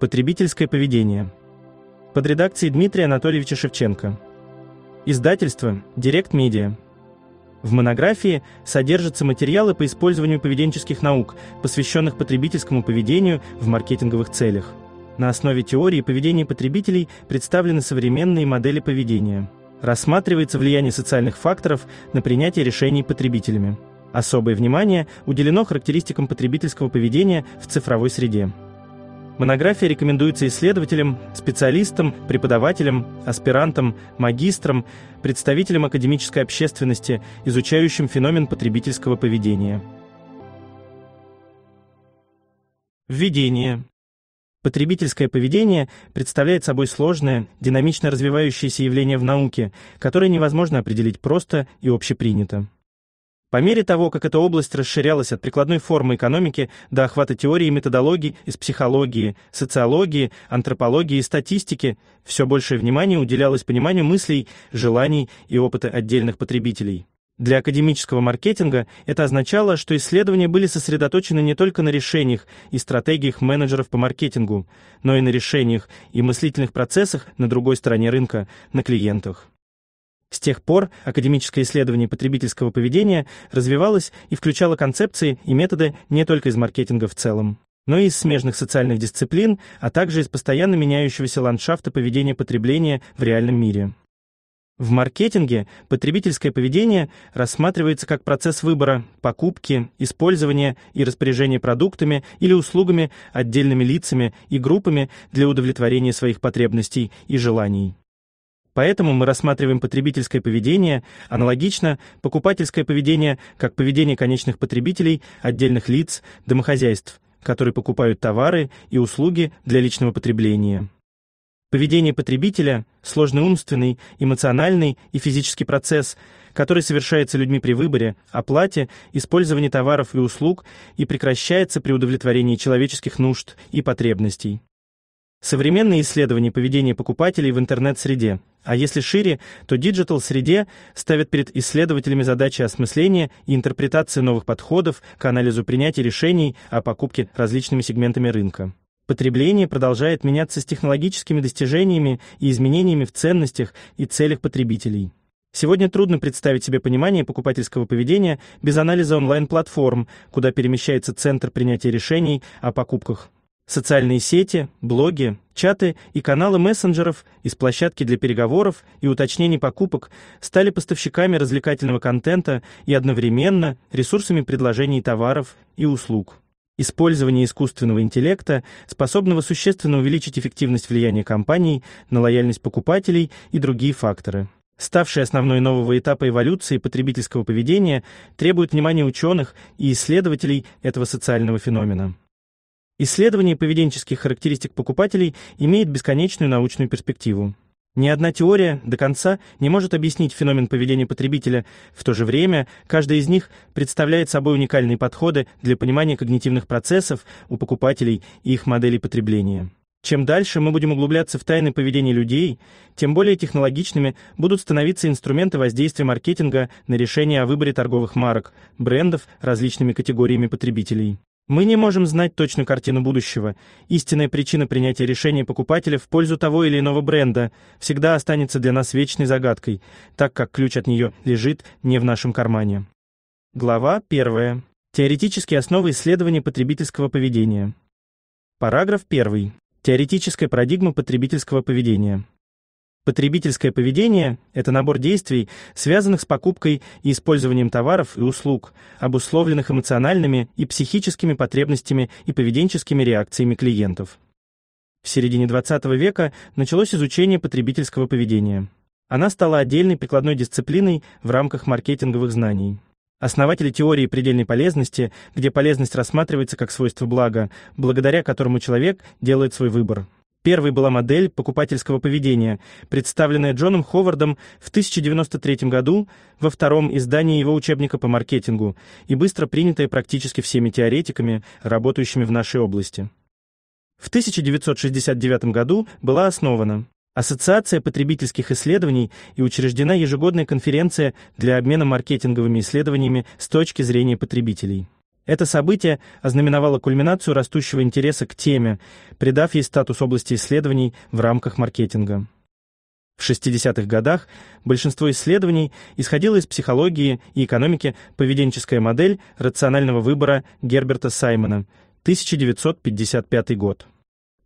Потребительское поведение. Под редакцией Дмитрия Анатольевича Шевченко. Издательство «Директ Медиа». В монографии содержатся материалы по использованию поведенческих наук, посвященных потребительскому поведению в маркетинговых целях. На основе теории поведения потребителей представлены современные модели поведения. Рассматривается влияние социальных факторов на принятие решений потребителями. Особое внимание уделено характеристикам потребительского поведения в цифровой среде. Монография рекомендуется исследователям, специалистам, преподавателям, аспирантам, магистрам, представителям академической общественности, изучающим феномен потребительского поведения. Введение. Потребительское поведение представляет собой сложное, динамично развивающееся явление в науке, которое невозможно определить просто и общепринято. По мере того, как эта область расширялась от прикладной формы экономики до охвата теории и методологий из психологии, социологии, антропологии и статистики, все большее внимание уделялось пониманию мыслей, желаний и опыта отдельных потребителей. Для академического маркетинга это означало, что исследования были сосредоточены не только на решениях и стратегиях менеджеров по маркетингу, но и на решениях и мыслительных процессах на другой стороне рынка, на клиентах. С тех пор академическое исследование потребительского поведения развивалось и включало концепции и методы не только из маркетинга в целом, но и из смежных социальных дисциплин, а также из постоянно меняющегося ландшафта поведения потребления в реальном мире. В маркетинге потребительское поведение рассматривается как процесс выбора, покупки, использования и распоряжения продуктами или услугами отдельными лицами и группами для удовлетворения своих потребностей и желаний. Поэтому мы рассматриваем потребительское поведение аналогично покупательское поведение как поведение конечных потребителей, отдельных лиц, домохозяйств, которые покупают товары и услуги для личного потребления. Поведение потребителя – сложный умственный, эмоциональный и физический процесс, который совершается людьми при выборе, оплате, использовании товаров и услуг и прекращается при удовлетворении человеческих нужд и потребностей. Современные исследования поведения покупателей в интернет-среде, а если шире, то диджитал-среде ставят перед исследователями задачи осмысления и интерпретации новых подходов к анализу принятия решений о покупке различными сегментами рынка. Потребление продолжает меняться с технологическими достижениями и изменениями в ценностях и целях потребителей. Сегодня трудно представить себе понимание покупательского поведения без анализа онлайн-платформ, куда перемещается центр принятия решений о покупках социальные сети, блоги, чаты и каналы мессенджеров из площадки для переговоров и уточнений покупок стали поставщиками развлекательного контента и одновременно ресурсами предложений товаров и услуг. Использование искусственного интеллекта, способного существенно увеличить эффективность влияния компаний на лояльность покупателей и другие факторы ставшие основной нового этапа эволюции потребительского поведения, требует внимания ученых и исследователей этого социального феномена. Исследование поведенческих характеристик покупателей имеет бесконечную научную перспективу. Ни одна теория до конца не может объяснить феномен поведения потребителя, в то же время каждая из них представляет собой уникальные подходы для понимания когнитивных процессов у покупателей и их моделей потребления. Чем дальше мы будем углубляться в тайны поведения людей, тем более технологичными будут становиться инструменты воздействия маркетинга на решение о выборе торговых марок, брендов различными категориями потребителей. Мы не можем знать точную картину будущего. Истинная причина принятия решения покупателя в пользу того или иного бренда всегда останется для нас вечной загадкой, так как ключ от нее лежит не в нашем кармане. Глава 1. Теоретические основы исследования потребительского поведения. Параграф 1. Теоретическая парадигма потребительского поведения. Потребительское поведение – это набор действий, связанных с покупкой и использованием товаров и услуг, обусловленных эмоциональными и психическими потребностями и поведенческими реакциями клиентов. В середине XX века началось изучение потребительского поведения. Она стала отдельной прикладной дисциплиной в рамках маркетинговых знаний. Основатели теории предельной полезности, где полезность рассматривается как свойство блага, благодаря которому человек делает свой выбор – Первой была модель покупательского поведения, представленная Джоном Ховардом в 1993 году во втором издании его учебника по маркетингу и быстро принятая практически всеми теоретиками, работающими в нашей области. В 1969 году была основана Ассоциация потребительских исследований и учреждена ежегодная конференция для обмена маркетинговыми исследованиями с точки зрения потребителей. Это событие ознаменовало кульминацию растущего интереса к теме, придав ей статус области исследований в рамках маркетинга. В 60-х годах большинство исследований исходило из психологии и экономики поведенческая модель рационального выбора Герберта Саймона, 1955 год.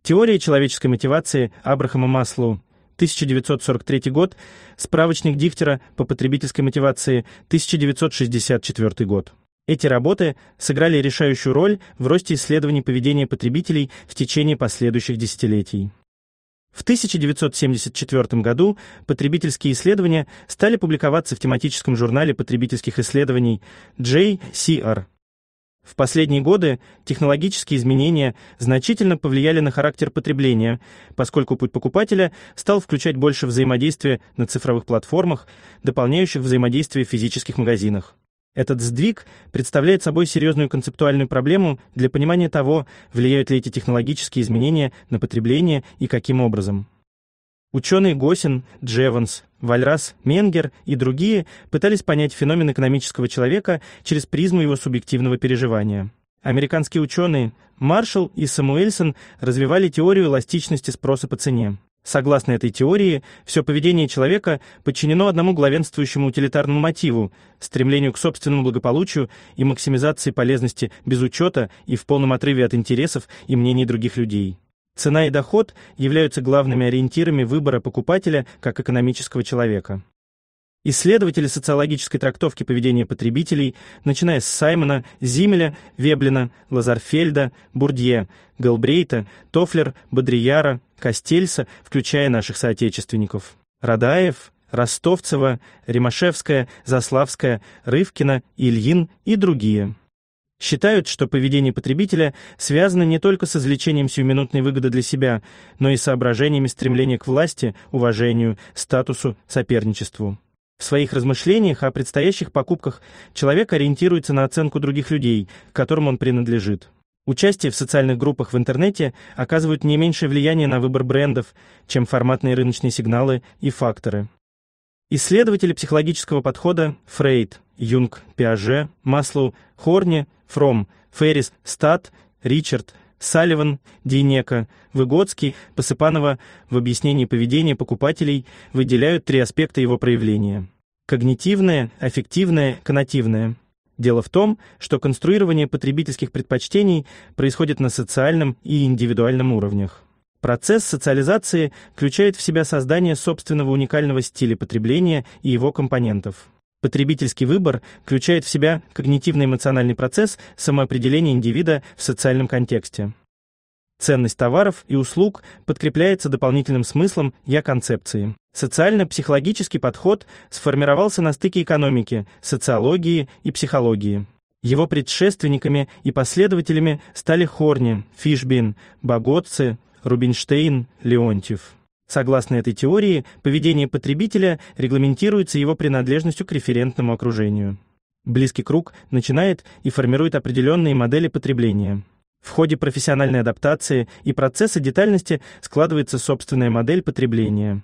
Теория человеческой мотивации Абрахама Маслоу, 1943 год, справочник Дихтера по потребительской мотивации, 1964 год. Эти работы сыграли решающую роль в росте исследований поведения потребителей в течение последующих десятилетий. В 1974 году потребительские исследования стали публиковаться в тематическом журнале потребительских исследований JCR. В последние годы технологические изменения значительно повлияли на характер потребления, поскольку путь покупателя стал включать больше взаимодействия на цифровых платформах, дополняющих взаимодействие в физических магазинах. Этот сдвиг представляет собой серьезную концептуальную проблему для понимания того, влияют ли эти технологические изменения на потребление и каким образом. Ученые Госин, Джеванс, Вальрас, Менгер и другие пытались понять феномен экономического человека через призму его субъективного переживания. Американские ученые Маршалл и Самуэльсон развивали теорию эластичности спроса по цене. Согласно этой теории, все поведение человека подчинено одному главенствующему утилитарному мотиву – стремлению к собственному благополучию и максимизации полезности без учета и в полном отрыве от интересов и мнений других людей. Цена и доход являются главными ориентирами выбора покупателя как экономического человека. Исследователи социологической трактовки поведения потребителей, начиная с Саймона, Зимеля, Веблина, Лазарфельда, Бурдье, Галбрейта, Тофлер, Бодрияра, Костельса, включая наших соотечественников. Радаев, Ростовцева, Ремашевская, Заславская, Рывкина, Ильин и другие. Считают, что поведение потребителя связано не только с извлечением сиюминутной выгоды для себя, но и соображениями стремления к власти, уважению, статусу, соперничеству. В своих размышлениях о предстоящих покупках человек ориентируется на оценку других людей, к которым он принадлежит. Участие в социальных группах в интернете оказывает не меньшее влияние на выбор брендов, чем форматные рыночные сигналы и факторы. Исследователи психологического подхода Фрейд, Юнг, Пиаже, Маслоу, Хорни, Фром, Феррис, Стат, Ричард – Салливан, Дейнека, Выгодский, Посыпанова в объяснении поведения покупателей выделяют три аспекта его проявления. Когнитивное, аффективное, коннотивное. Дело в том, что конструирование потребительских предпочтений происходит на социальном и индивидуальном уровнях. Процесс социализации включает в себя создание собственного уникального стиля потребления и его компонентов. Потребительский выбор включает в себя когнитивно-эмоциональный процесс самоопределения индивида в социальном контексте. Ценность товаров и услуг подкрепляется дополнительным смыслом «я-концепции». Социально-психологический подход сформировался на стыке экономики, социологии и психологии. Его предшественниками и последователями стали Хорни, Фишбин, Боготцы, Рубинштейн, Леонтьев. Согласно этой теории, поведение потребителя регламентируется его принадлежностью к референтному окружению. Близкий круг начинает и формирует определенные модели потребления. В ходе профессиональной адаптации и процесса детальности складывается собственная модель потребления.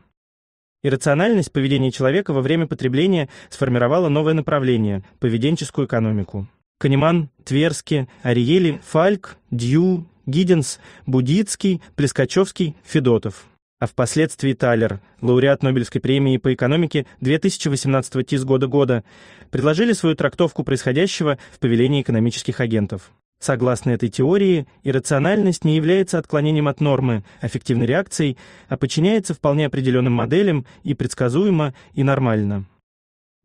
Иррациональность поведения человека во время потребления сформировала новое направление – поведенческую экономику. Каниман, Тверски, Ариели, Фальк, Дью, Гиденс, Будицкий, Плескачевский, Федотов – а впоследствии Талер, лауреат Нобелевской премии по экономике 2018 ТИС года года, предложили свою трактовку происходящего в повелении экономических агентов. Согласно этой теории, иррациональность не является отклонением от нормы, эффективной реакцией, а подчиняется вполне определенным моделям и предсказуемо, и нормально.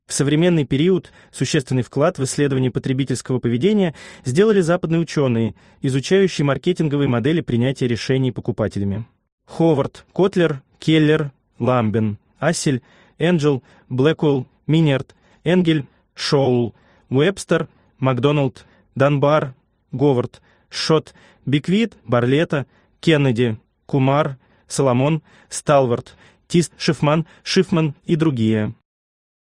В современный период существенный вклад в исследование потребительского поведения сделали западные ученые, изучающие маркетинговые модели принятия решений покупателями. Ховард, Котлер, Келлер, Ламбен, Ассель, Энджел, Блэкул, Минерт, Энгель, Шоул, Уэбстер, Макдоналд, Данбар, Говард, Шот, Биквит, Барлета, Кеннеди, Кумар, Соломон, Сталвард, Тист, Шифман, Шифман и другие.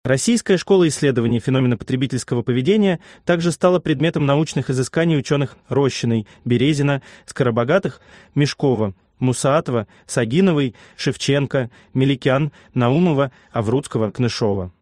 Российская школа исследований феномена потребительского поведения также стала предметом научных изысканий ученых Рощиной, Березина, Скоробогатых, Мешкова, Мусаатова, Сагиновой, Шевченко, Меликян, Наумова, Аврудского, Кнышова.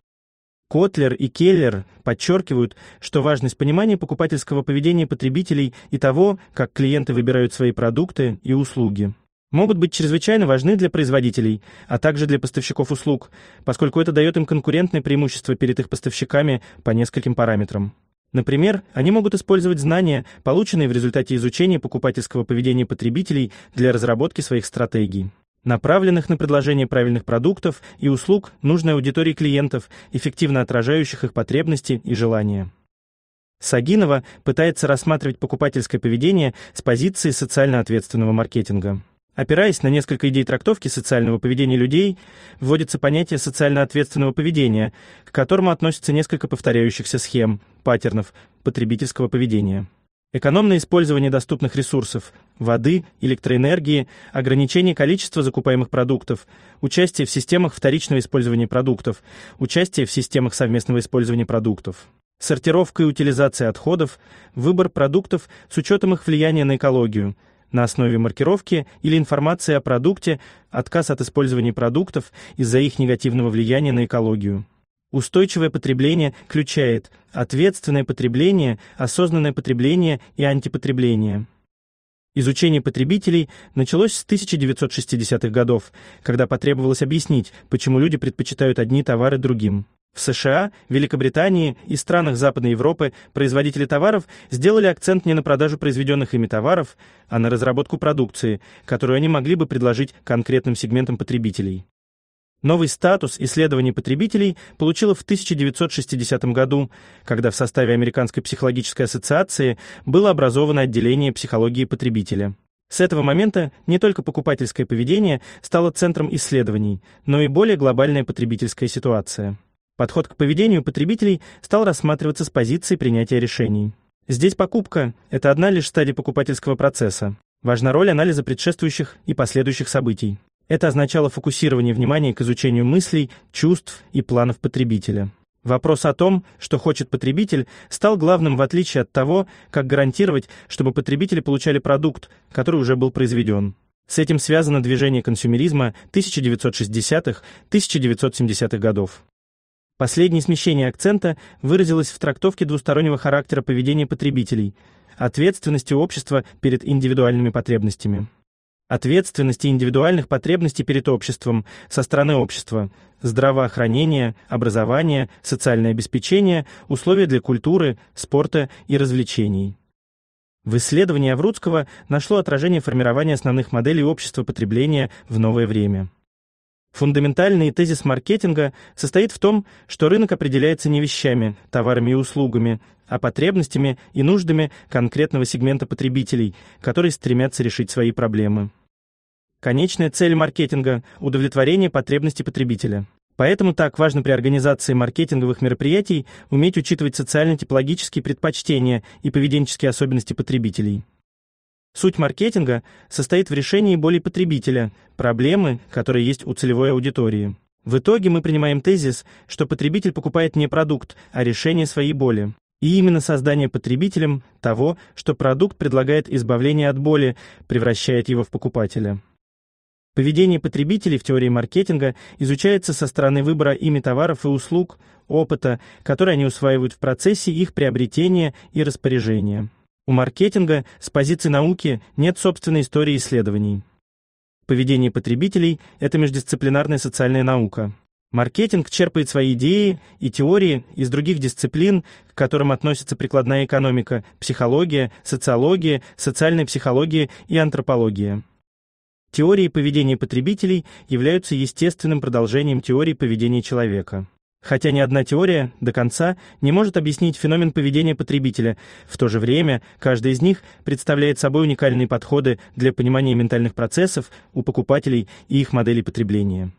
Котлер и Келлер подчеркивают, что важность понимания покупательского поведения потребителей и того, как клиенты выбирают свои продукты и услуги могут быть чрезвычайно важны для производителей, а также для поставщиков услуг, поскольку это дает им конкурентное преимущество перед их поставщиками по нескольким параметрам. Например, они могут использовать знания, полученные в результате изучения покупательского поведения потребителей для разработки своих стратегий, направленных на предложение правильных продуктов и услуг нужной аудитории клиентов, эффективно отражающих их потребности и желания. Сагинова пытается рассматривать покупательское поведение с позиции социально ответственного маркетинга. Опираясь на несколько идей трактовки социального поведения людей, вводится понятие социально ответственного поведения, к которому относятся несколько повторяющихся схем, паттернов потребительского поведения. Экономное использование доступных ресурсов – воды, электроэнергии, ограничение количества закупаемых продуктов, участие в системах вторичного использования продуктов, участие в системах совместного использования продуктов. Сортировка и утилизация отходов, выбор продуктов с учетом их влияния на экологию – на основе маркировки или информации о продукте, отказ от использования продуктов из-за их негативного влияния на экологию. Устойчивое потребление включает ответственное потребление, осознанное потребление и антипотребление. Изучение потребителей началось с 1960-х годов, когда потребовалось объяснить, почему люди предпочитают одни товары другим. В США, Великобритании и странах Западной Европы производители товаров сделали акцент не на продажу произведенных ими товаров, а на разработку продукции, которую они могли бы предложить конкретным сегментам потребителей. Новый статус исследований потребителей получила в 1960 году, когда в составе Американской психологической ассоциации было образовано отделение психологии потребителя. С этого момента не только покупательское поведение стало центром исследований, но и более глобальная потребительская ситуация. Подход к поведению потребителей стал рассматриваться с позиции принятия решений. Здесь покупка – это одна лишь стадия покупательского процесса. Важна роль анализа предшествующих и последующих событий. Это означало фокусирование внимания к изучению мыслей, чувств и планов потребителя. Вопрос о том, что хочет потребитель, стал главным в отличие от того, как гарантировать, чтобы потребители получали продукт, который уже был произведен. С этим связано движение консюмеризма 1960-х, 1970-х годов. Последнее смещение акцента выразилось в трактовке двустороннего характера поведения потребителей, ответственности общества перед индивидуальными потребностями ответственности и индивидуальных потребностей перед обществом со стороны общества, здравоохранение, образование, социальное обеспечение, условия для культуры, спорта и развлечений. В исследовании Аврудского нашло отражение формирования основных моделей общества потребления в новое время. Фундаментальный тезис маркетинга состоит в том, что рынок определяется не вещами, товарами и услугами, а потребностями и нуждами конкретного сегмента потребителей, которые стремятся решить свои проблемы. Конечная цель маркетинга – удовлетворение потребностей потребителя. Поэтому так важно при организации маркетинговых мероприятий уметь учитывать социально-типологические предпочтения и поведенческие особенности потребителей. Суть маркетинга состоит в решении боли потребителя, проблемы, которые есть у целевой аудитории. В итоге мы принимаем тезис, что потребитель покупает не продукт, а решение своей боли. И именно создание потребителем того, что продукт предлагает избавление от боли, превращает его в покупателя. Поведение потребителей в теории маркетинга изучается со стороны выбора ими товаров и услуг, опыта, который они усваивают в процессе их приобретения и распоряжения. У маркетинга с позиции науки нет собственной истории исследований. Поведение потребителей – это междисциплинарная социальная наука. Маркетинг черпает свои идеи и теории из других дисциплин, к которым относятся прикладная экономика, психология, социология, социальная психология и антропология. Теории поведения потребителей являются естественным продолжением теории поведения человека. Хотя ни одна теория до конца не может объяснить феномен поведения потребителя, в то же время каждая из них представляет собой уникальные подходы для понимания ментальных процессов у покупателей и их моделей потребления.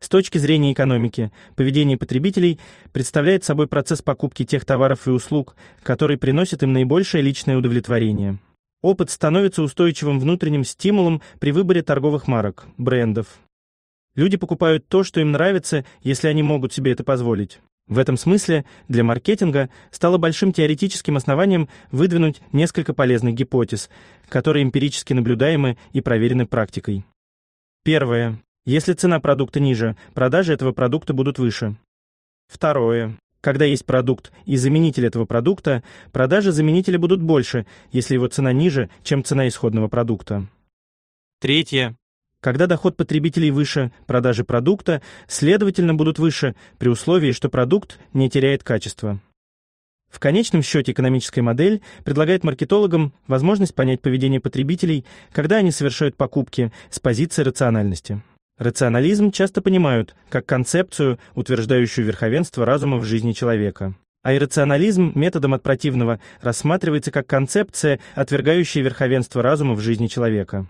С точки зрения экономики, поведение потребителей представляет собой процесс покупки тех товаров и услуг, которые приносят им наибольшее личное удовлетворение. Опыт становится устойчивым внутренним стимулом при выборе торговых марок, брендов. Люди покупают то, что им нравится, если они могут себе это позволить. В этом смысле для маркетинга стало большим теоретическим основанием выдвинуть несколько полезных гипотез, которые эмпирически наблюдаемы и проверены практикой. Первое. Если цена продукта ниже, продажи этого продукта будут выше. Второе. Когда есть продукт и заменитель этого продукта, продажи заменителя будут больше, если его цена ниже, чем цена исходного продукта. Третье. Когда доход потребителей выше продажи продукта, следовательно, будут выше, при условии, что продукт не теряет качество. В конечном счете экономическая модель предлагает маркетологам возможность понять поведение потребителей, когда они совершают покупки, с позиции рациональности. Рационализм часто понимают как концепцию, утверждающую верховенство разума в жизни человека. А иррационализм методом от противного рассматривается как концепция, отвергающая верховенство разума в жизни человека.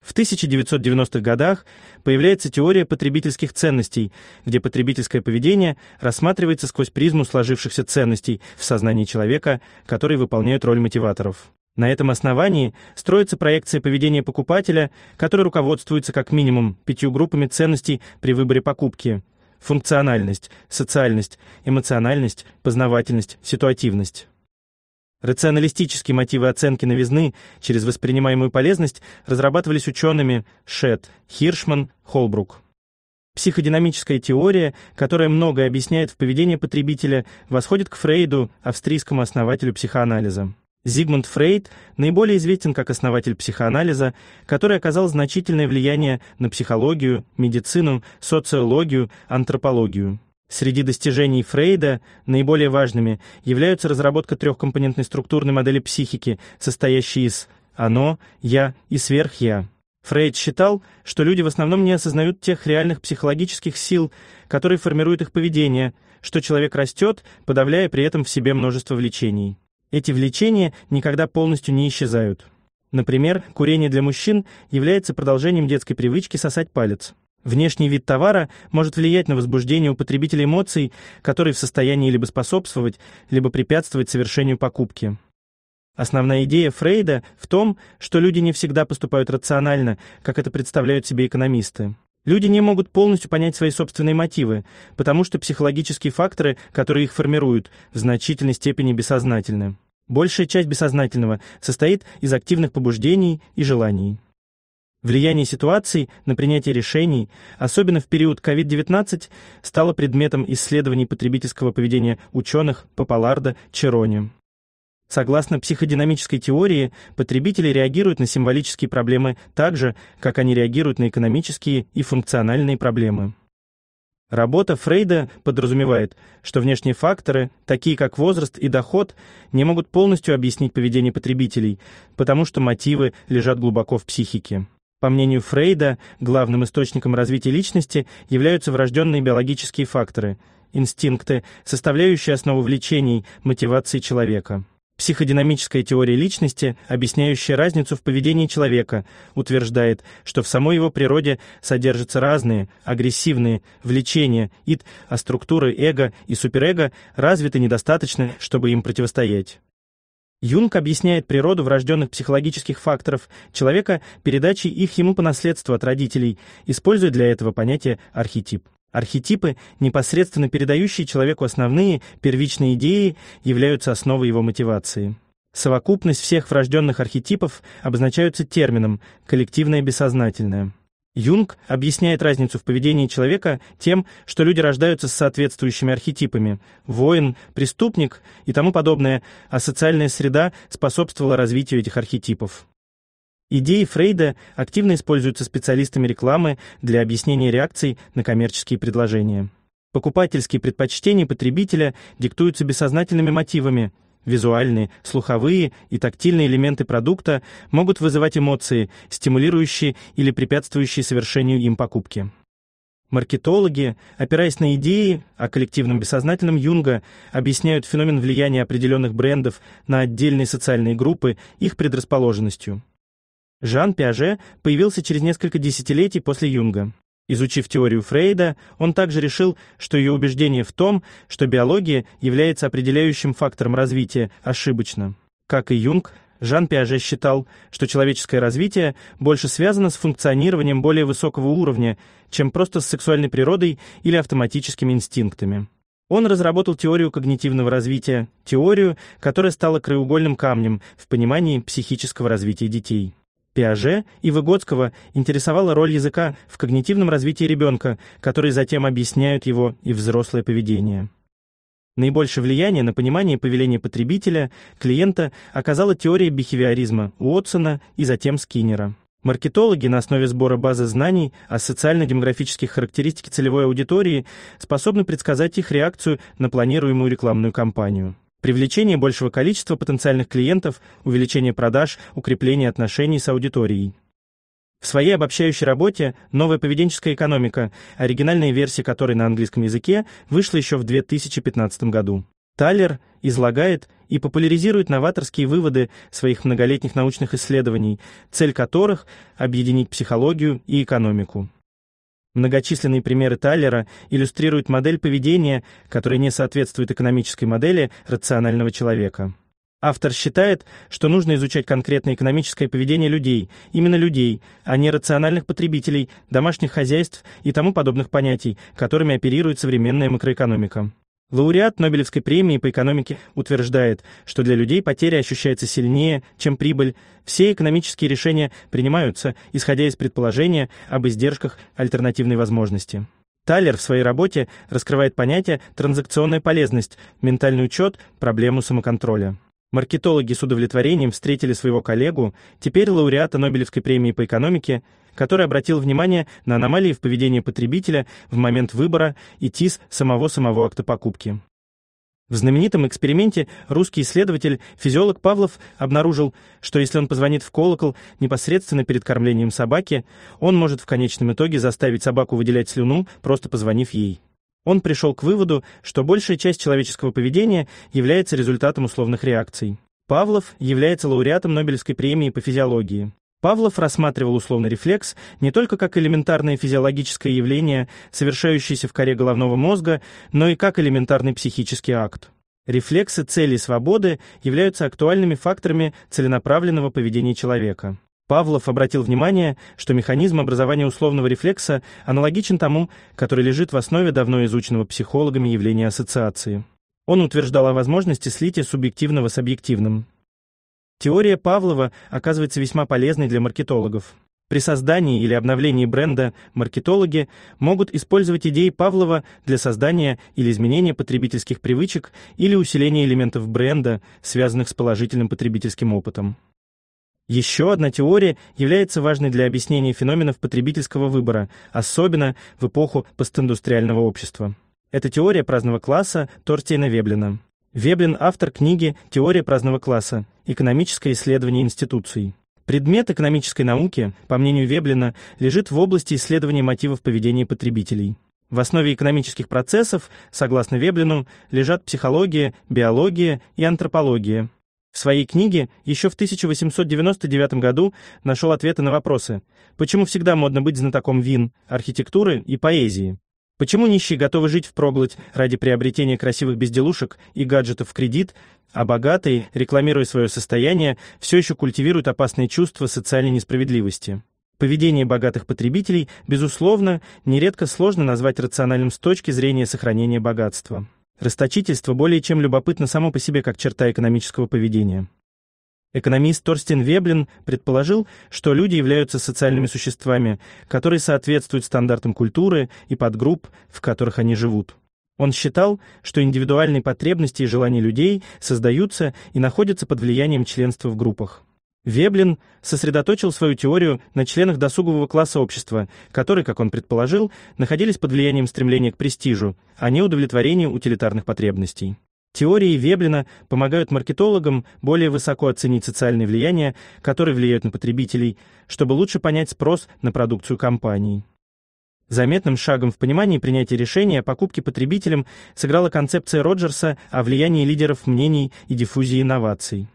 В 1990-х годах появляется теория потребительских ценностей, где потребительское поведение рассматривается сквозь призму сложившихся ценностей в сознании человека, которые выполняют роль мотиваторов. На этом основании строится проекция поведения покупателя, который руководствуется как минимум пятью группами ценностей при выборе покупки. Функциональность, социальность, эмоциональность, познавательность, ситуативность. Рационалистические мотивы оценки новизны через воспринимаемую полезность разрабатывались учеными Шет, Хиршман, Холбрук. Психодинамическая теория, которая многое объясняет в поведении потребителя, восходит к Фрейду, австрийскому основателю психоанализа. Зигмунд Фрейд наиболее известен как основатель психоанализа, который оказал значительное влияние на психологию, медицину, социологию, антропологию. Среди достижений Фрейда наиболее важными являются разработка трехкомпонентной структурной модели психики, состоящей из «оно», «я» и сверхя. Фрейд считал, что люди в основном не осознают тех реальных психологических сил, которые формируют их поведение, что человек растет, подавляя при этом в себе множество влечений. Эти влечения никогда полностью не исчезают. Например, курение для мужчин является продолжением детской привычки сосать палец. Внешний вид товара может влиять на возбуждение у потребителя эмоций, которые в состоянии либо способствовать, либо препятствовать совершению покупки. Основная идея Фрейда в том, что люди не всегда поступают рационально, как это представляют себе экономисты. Люди не могут полностью понять свои собственные мотивы, потому что психологические факторы, которые их формируют, в значительной степени бессознательны. Большая часть бессознательного состоит из активных побуждений и желаний. Влияние ситуаций на принятие решений, особенно в период COVID-19, стало предметом исследований потребительского поведения ученых Папаларда Черони. Согласно психодинамической теории, потребители реагируют на символические проблемы так же, как они реагируют на экономические и функциональные проблемы. Работа Фрейда подразумевает, что внешние факторы, такие как возраст и доход, не могут полностью объяснить поведение потребителей, потому что мотивы лежат глубоко в психике. По мнению Фрейда, главным источником развития личности являются врожденные биологические факторы, инстинкты, составляющие основу влечений, мотивации человека. Психодинамическая теория личности, объясняющая разницу в поведении человека, утверждает, что в самой его природе содержатся разные, агрессивные, влечения, ид, а структуры эго и суперэго развиты недостаточно, чтобы им противостоять. Юнг объясняет природу врожденных психологических факторов человека передачей их ему по наследству от родителей, используя для этого понятие «архетип». Архетипы, непосредственно передающие человеку основные, первичные идеи, являются основой его мотивации. Совокупность всех врожденных архетипов обозначаются термином «коллективное бессознательное». Юнг объясняет разницу в поведении человека тем, что люди рождаются с соответствующими архетипами – воин, преступник и тому подобное, а социальная среда способствовала развитию этих архетипов. Идеи Фрейда активно используются специалистами рекламы для объяснения реакций на коммерческие предложения. Покупательские предпочтения потребителя диктуются бессознательными мотивами. Визуальные, слуховые и тактильные элементы продукта могут вызывать эмоции, стимулирующие или препятствующие совершению им покупки. Маркетологи, опираясь на идеи о коллективном бессознательном Юнга, объясняют феномен влияния определенных брендов на отдельные социальные группы их предрасположенностью. Жан Пиаже появился через несколько десятилетий после Юнга. Изучив теорию Фрейда, он также решил, что ее убеждение в том, что биология является определяющим фактором развития, ошибочно. Как и Юнг, Жан Пиаже считал, что человеческое развитие больше связано с функционированием более высокого уровня, чем просто с сексуальной природой или автоматическими инстинктами. Он разработал теорию когнитивного развития, теорию, которая стала краеугольным камнем в понимании психического развития детей. Пиаже и Выгодского интересовала роль языка в когнитивном развитии ребенка, который затем объясняют его и взрослое поведение. Наибольшее влияние на понимание повеления потребителя, клиента оказала теория бихевиоризма Уотсона и затем Скиннера. Маркетологи на основе сбора базы знаний о социально-демографических характеристиках целевой аудитории способны предсказать их реакцию на планируемую рекламную кампанию привлечение большего количества потенциальных клиентов, увеличение продаж, укрепление отношений с аудиторией. В своей обобщающей работе «Новая поведенческая экономика», оригинальная версия которой на английском языке вышла еще в 2015 году. Талер излагает и популяризирует новаторские выводы своих многолетних научных исследований, цель которых – объединить психологию и экономику. Многочисленные примеры Тайлера иллюстрируют модель поведения, которая не соответствует экономической модели рационального человека. Автор считает, что нужно изучать конкретное экономическое поведение людей, именно людей, а не рациональных потребителей, домашних хозяйств и тому подобных понятий, которыми оперирует современная макроэкономика. Лауреат Нобелевской премии по экономике утверждает, что для людей потеря ощущается сильнее, чем прибыль. Все экономические решения принимаются, исходя из предположения об издержках альтернативной возможности. Талер в своей работе раскрывает понятие «транзакционная полезность», ментальный учет, проблему самоконтроля. Маркетологи с удовлетворением встретили своего коллегу, теперь лауреата Нобелевской премии по экономике, который обратил внимание на аномалии в поведении потребителя в момент выбора и ТИС самого-самого акта покупки. В знаменитом эксперименте русский исследователь, физиолог Павлов, обнаружил, что если он позвонит в колокол непосредственно перед кормлением собаки, он может в конечном итоге заставить собаку выделять слюну, просто позвонив ей. Он пришел к выводу, что большая часть человеческого поведения является результатом условных реакций. Павлов является лауреатом Нобелевской премии по физиологии. Павлов рассматривал условный рефлекс не только как элементарное физиологическое явление, совершающееся в коре головного мозга, но и как элементарный психический акт. Рефлексы цели свободы являются актуальными факторами целенаправленного поведения человека. Павлов обратил внимание, что механизм образования условного рефлекса аналогичен тому, который лежит в основе давно изученного психологами явления ассоциации. Он утверждал о возможности слития субъективного с объективным. Теория Павлова оказывается весьма полезной для маркетологов. При создании или обновлении бренда маркетологи могут использовать идеи Павлова для создания или изменения потребительских привычек или усиления элементов бренда, связанных с положительным потребительским опытом. Еще одна теория является важной для объяснения феноменов потребительского выбора, особенно в эпоху постиндустриального общества. Это теория праздного класса Тортейна Веблина. Веблин – автор книги «Теория праздного класса. Экономическое исследование институций». Предмет экономической науки, по мнению Веблина, лежит в области исследования мотивов поведения потребителей. В основе экономических процессов, согласно Веблину, лежат психология, биология и антропология – в своей книге еще в 1899 году нашел ответы на вопросы, почему всегда модно быть знатоком вин, архитектуры и поэзии, почему нищие готовы жить впроглоть ради приобретения красивых безделушек и гаджетов в кредит, а богатые, рекламируя свое состояние, все еще культивируют опасные чувства социальной несправедливости. Поведение богатых потребителей, безусловно, нередко сложно назвать рациональным с точки зрения сохранения богатства. Расточительство более чем любопытно само по себе как черта экономического поведения. Экономист Торстен Веблен предположил, что люди являются социальными существами, которые соответствуют стандартам культуры и подгрупп, в которых они живут. Он считал, что индивидуальные потребности и желания людей создаются и находятся под влиянием членства в группах. Веблин сосредоточил свою теорию на членах досугового класса общества, которые, как он предположил, находились под влиянием стремления к престижу, а не удовлетворению утилитарных потребностей. Теории Веблина помогают маркетологам более высоко оценить социальные влияния, которые влияют на потребителей, чтобы лучше понять спрос на продукцию компаний. Заметным шагом в понимании принятия решения о покупке потребителям сыграла концепция Роджерса о влиянии лидеров мнений и диффузии инноваций.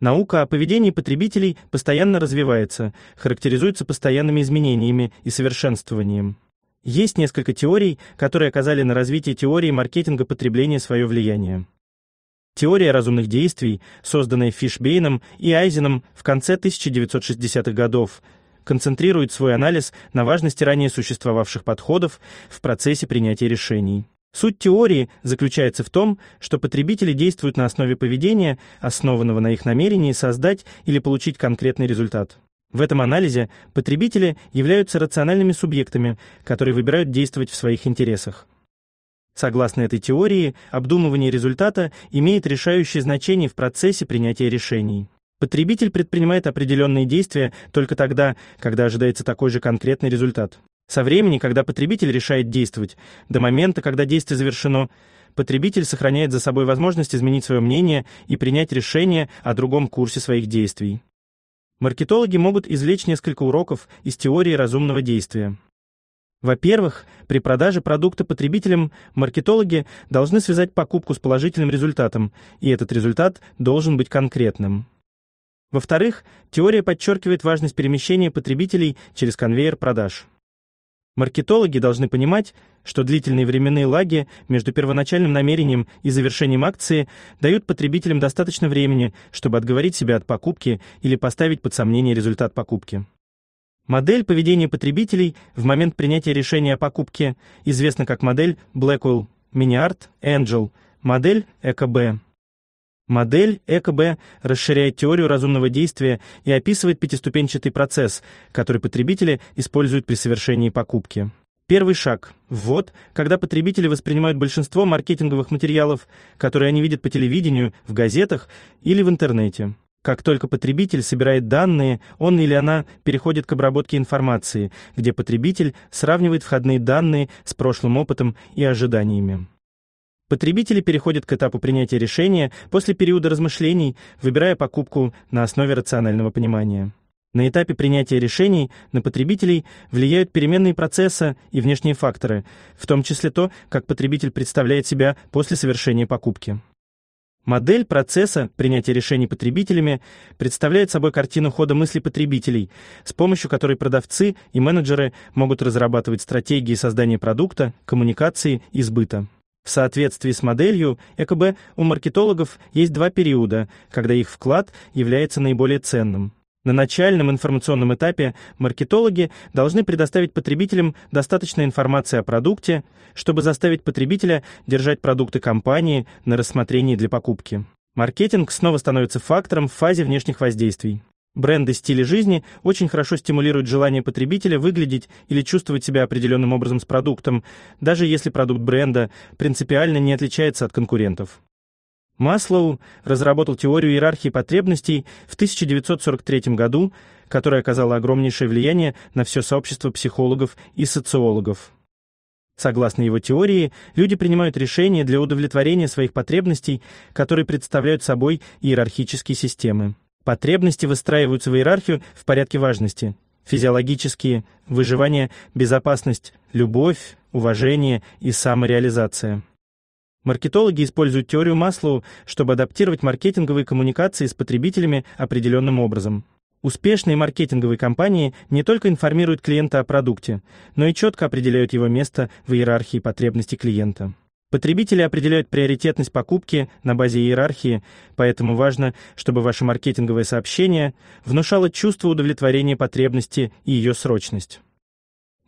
Наука о поведении потребителей постоянно развивается, характеризуется постоянными изменениями и совершенствованием. Есть несколько теорий, которые оказали на развитие теории маркетинга потребления свое влияние. Теория разумных действий, созданная Фишбейном и Айзеном в конце 1960-х годов, концентрирует свой анализ на важности ранее существовавших подходов в процессе принятия решений. Суть теории заключается в том, что потребители действуют на основе поведения, основанного на их намерении создать или получить конкретный результат. В этом анализе потребители являются рациональными субъектами, которые выбирают действовать в своих интересах. Согласно этой теории, обдумывание результата имеет решающее значение в процессе принятия решений. Потребитель предпринимает определенные действия только тогда, когда ожидается такой же конкретный результат. Со времени, когда потребитель решает действовать, до момента, когда действие завершено, потребитель сохраняет за собой возможность изменить свое мнение и принять решение о другом курсе своих действий. Маркетологи могут извлечь несколько уроков из теории разумного действия. Во-первых, при продаже продукта потребителям маркетологи должны связать покупку с положительным результатом, и этот результат должен быть конкретным. Во-вторых, теория подчеркивает важность перемещения потребителей через конвейер продаж. Маркетологи должны понимать, что длительные временные лаги между первоначальным намерением и завершением акции дают потребителям достаточно времени, чтобы отговорить себя от покупки или поставить под сомнение результат покупки. Модель поведения потребителей в момент принятия решения о покупке известна как модель Blackwell, Miniart, Angel, модель ЭКБ. Модель ЭКБ расширяет теорию разумного действия и описывает пятиступенчатый процесс, который потребители используют при совершении покупки. Первый шаг – ввод, когда потребители воспринимают большинство маркетинговых материалов, которые они видят по телевидению, в газетах или в интернете. Как только потребитель собирает данные, он или она переходит к обработке информации, где потребитель сравнивает входные данные с прошлым опытом и ожиданиями. Потребители переходят к этапу принятия решения после периода размышлений, выбирая покупку на основе рационального понимания. На этапе принятия решений на потребителей влияют переменные процесса и внешние факторы, в том числе то, как потребитель представляет себя после совершения покупки. Модель процесса принятия решений потребителями представляет собой картину хода мысли потребителей, с помощью которой продавцы и менеджеры могут разрабатывать стратегии создания продукта, коммуникации и сбыта. В соответствии с моделью ЭКБ у маркетологов есть два периода, когда их вклад является наиболее ценным. На начальном информационном этапе маркетологи должны предоставить потребителям достаточно информации о продукте, чтобы заставить потребителя держать продукты компании на рассмотрении для покупки. Маркетинг снова становится фактором в фазе внешних воздействий. Бренды стиля жизни очень хорошо стимулируют желание потребителя выглядеть или чувствовать себя определенным образом с продуктом, даже если продукт бренда принципиально не отличается от конкурентов. Маслоу разработал теорию иерархии потребностей в 1943 году, которая оказала огромнейшее влияние на все сообщество психологов и социологов. Согласно его теории, люди принимают решения для удовлетворения своих потребностей, которые представляют собой иерархические системы. Потребности выстраиваются в иерархию в порядке важности. Физиологические, выживание, безопасность, любовь, уважение и самореализация. Маркетологи используют теорию Маслоу, чтобы адаптировать маркетинговые коммуникации с потребителями определенным образом. Успешные маркетинговые компании не только информируют клиента о продукте, но и четко определяют его место в иерархии потребностей клиента. Потребители определяют приоритетность покупки на базе иерархии, поэтому важно, чтобы ваше маркетинговое сообщение внушало чувство удовлетворения потребности и ее срочность.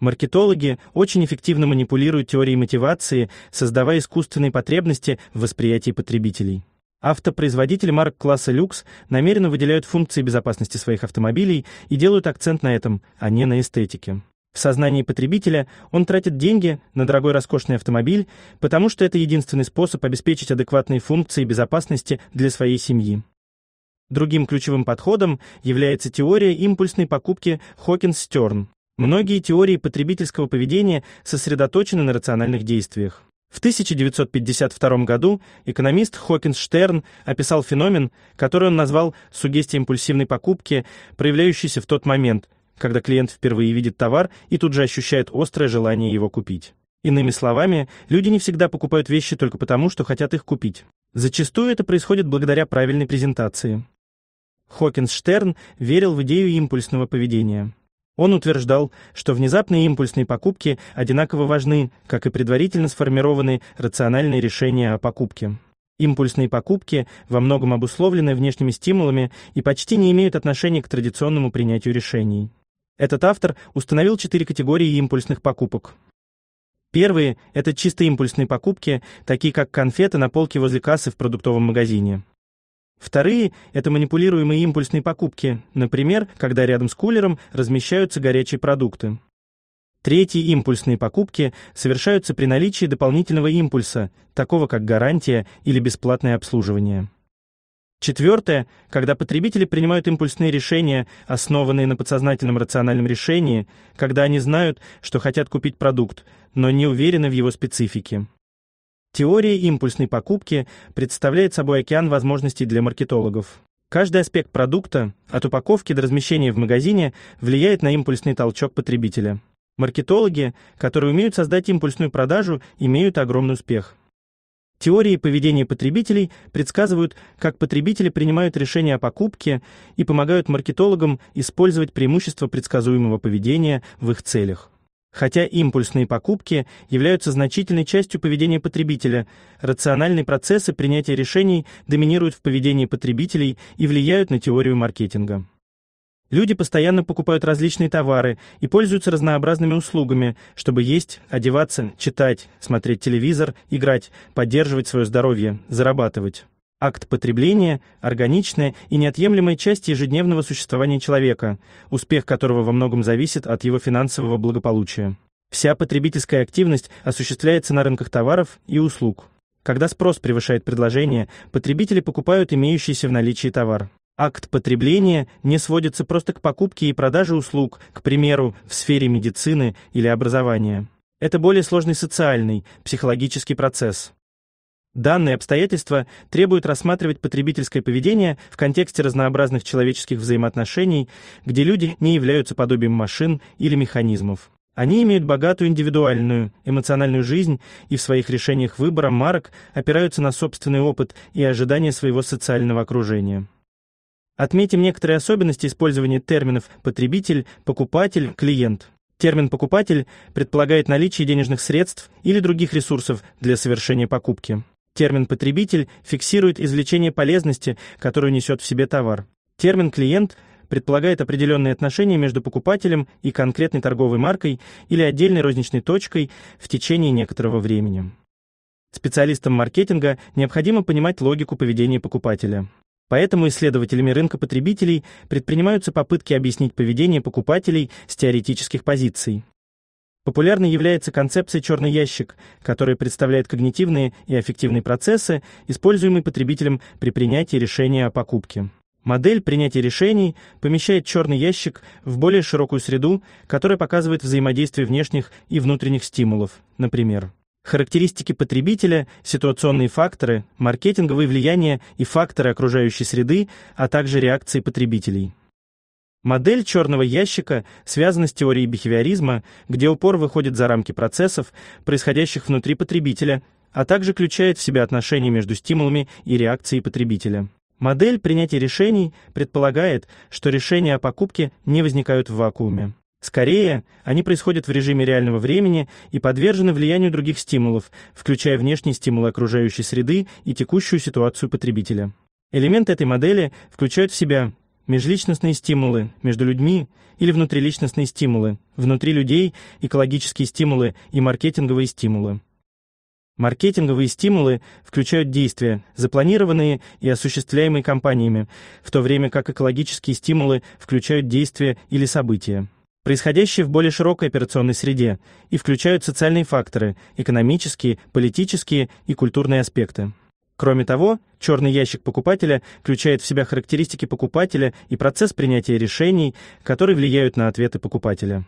Маркетологи очень эффективно манипулируют теорией мотивации, создавая искусственные потребности в восприятии потребителей. Автопроизводители марок класса люкс намеренно выделяют функции безопасности своих автомобилей и делают акцент на этом, а не на эстетике. В сознании потребителя он тратит деньги на дорогой роскошный автомобиль, потому что это единственный способ обеспечить адекватные функции безопасности для своей семьи. Другим ключевым подходом является теория импульсной покупки Хокинс-Стерн. Многие теории потребительского поведения сосредоточены на рациональных действиях. В 1952 году экономист Хокинс Штерн описал феномен, который он назвал импульсивной покупки, проявляющейся в тот момент – когда клиент впервые видит товар и тут же ощущает острое желание его купить. Иными словами, люди не всегда покупают вещи только потому, что хотят их купить. Зачастую это происходит благодаря правильной презентации. Хокинс Штерн верил в идею импульсного поведения. Он утверждал, что внезапные импульсные покупки одинаково важны, как и предварительно сформированные рациональные решения о покупке. Импульсные покупки во многом обусловлены внешними стимулами и почти не имеют отношения к традиционному принятию решений. Этот автор установил четыре категории импульсных покупок. Первые – это чисто импульсные покупки, такие как конфеты на полке возле кассы в продуктовом магазине. Вторые – это манипулируемые импульсные покупки, например, когда рядом с кулером размещаются горячие продукты. Третьи импульсные покупки совершаются при наличии дополнительного импульса, такого как гарантия или бесплатное обслуживание. Четвертое, когда потребители принимают импульсные решения, основанные на подсознательном рациональном решении, когда они знают, что хотят купить продукт, но не уверены в его специфике. Теория импульсной покупки представляет собой океан возможностей для маркетологов. Каждый аспект продукта, от упаковки до размещения в магазине, влияет на импульсный толчок потребителя. Маркетологи, которые умеют создать импульсную продажу, имеют огромный успех. Теории поведения потребителей предсказывают, как потребители принимают решения о покупке и помогают маркетологам использовать преимущества предсказуемого поведения в их целях. Хотя импульсные покупки являются значительной частью поведения потребителя, рациональные процессы принятия решений доминируют в поведении потребителей и влияют на теорию маркетинга. Люди постоянно покупают различные товары и пользуются разнообразными услугами, чтобы есть, одеваться, читать, смотреть телевизор, играть, поддерживать свое здоровье, зарабатывать. Акт потребления – органичная и неотъемлемая часть ежедневного существования человека, успех которого во многом зависит от его финансового благополучия. Вся потребительская активность осуществляется на рынках товаров и услуг. Когда спрос превышает предложение, потребители покупают имеющийся в наличии товар. Акт потребления не сводится просто к покупке и продаже услуг, к примеру, в сфере медицины или образования. Это более сложный социальный, психологический процесс. Данные обстоятельства требуют рассматривать потребительское поведение в контексте разнообразных человеческих взаимоотношений, где люди не являются подобием машин или механизмов. Они имеют богатую индивидуальную, эмоциональную жизнь и в своих решениях выбора марок опираются на собственный опыт и ожидания своего социального окружения. Отметим некоторые особенности использования терминов «потребитель», «покупатель», «клиент». Термин «покупатель» предполагает наличие денежных средств или других ресурсов для совершения покупки. Термин «потребитель» фиксирует извлечение полезности, которую несет в себе товар. Термин «клиент» предполагает определенные отношения между покупателем и конкретной торговой маркой или отдельной розничной точкой в течение некоторого времени. Специалистам маркетинга необходимо понимать логику поведения покупателя. Поэтому исследователями рынка потребителей предпринимаются попытки объяснить поведение покупателей с теоретических позиций. Популярной является концепция «черный ящик», которая представляет когнитивные и аффективные процессы, используемые потребителем при принятии решения о покупке. Модель принятия решений помещает черный ящик в более широкую среду, которая показывает взаимодействие внешних и внутренних стимулов, например, Характеристики потребителя, ситуационные факторы, маркетинговые влияния и факторы окружающей среды, а также реакции потребителей. Модель черного ящика связана с теорией бихевиоризма, где упор выходит за рамки процессов, происходящих внутри потребителя, а также включает в себя отношения между стимулами и реакцией потребителя. Модель принятия решений предполагает, что решения о покупке не возникают в вакууме. Скорее, они происходят в режиме реального времени и подвержены влиянию других стимулов, включая внешние стимулы окружающей среды и текущую ситуацию потребителя. Элементы этой модели включают в себя межличностные стимулы между людьми или внутриличностные стимулы, внутри людей экологические стимулы и маркетинговые стимулы. Маркетинговые стимулы включают действия, запланированные и осуществляемые компаниями, в то время как экологические стимулы включают действия или события происходящие в более широкой операционной среде, и включают социальные факторы, экономические, политические и культурные аспекты. Кроме того, черный ящик покупателя включает в себя характеристики покупателя и процесс принятия решений, которые влияют на ответы покупателя.